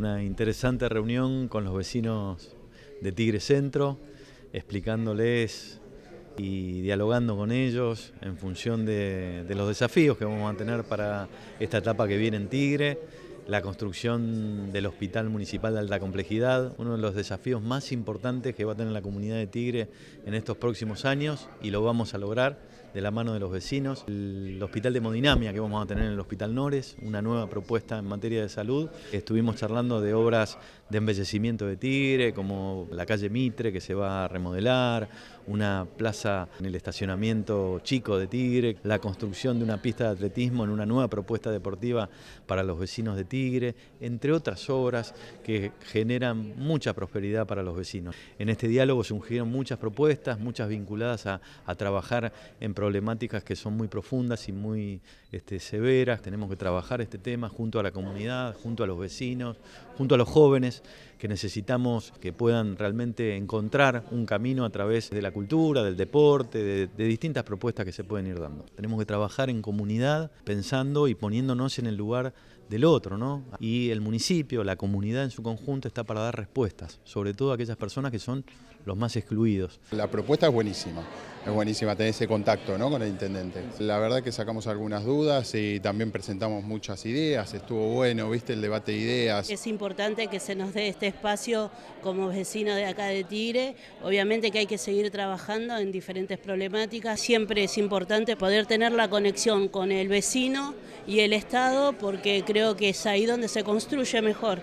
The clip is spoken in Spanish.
Una interesante reunión con los vecinos de Tigre Centro, explicándoles y dialogando con ellos en función de, los desafíos que vamos a tener para esta etapa que viene en Tigre la construcción del Hospital Municipal de Alta Complejidad, uno de los desafíos más importantes que va a tener la comunidad de Tigre en estos próximos años y lo vamos a lograr de la mano de los vecinos. El Hospital de Modinamia que vamos a tener en el Hospital Nores, una nueva propuesta en materia de salud. Estuvimos charlando de obras de embellecimiento de Tigre, como la calle Mitre que se va a remodelar, una plaza en el estacionamiento chico de Tigre, la construcción de una pista de atletismo en una nueva propuesta deportiva para los vecinos de Tigre entre otras obras que generan mucha prosperidad para los vecinos. En este diálogo surgieron muchas propuestas, muchas vinculadas a, trabajar en problemáticas que son muy profundas y muy este, severas. Tenemos que trabajar este tema junto a la comunidad, junto a los vecinos, junto a los jóvenes que necesitamos que puedan realmente encontrar un camino a través de la cultura, del deporte, de, de, distintas propuestas que se pueden ir dando. Tenemos que trabajar en comunidad pensando y poniéndonos en el lugar del otro, ¿no? y el municipio, la comunidad en su conjunto está para dar respuestas, sobre todo a aquellas personas que son los más excluidos. La propuesta es buenísima es buenísima tener ese contacto ¿no? con el intendente. La verdad que sacamos algunas dudas y también presentamos muchas ideas, estuvo bueno, viste el debate de ideas. Es importante que se nos dé este espacio como vecino de acá de Tigre, obviamente que hay que seguir trabajando en diferentes problemáticas, siempre es importante poder tener la conexión con el vecino y el Estado porque creo que es ahí donde se construye mejor.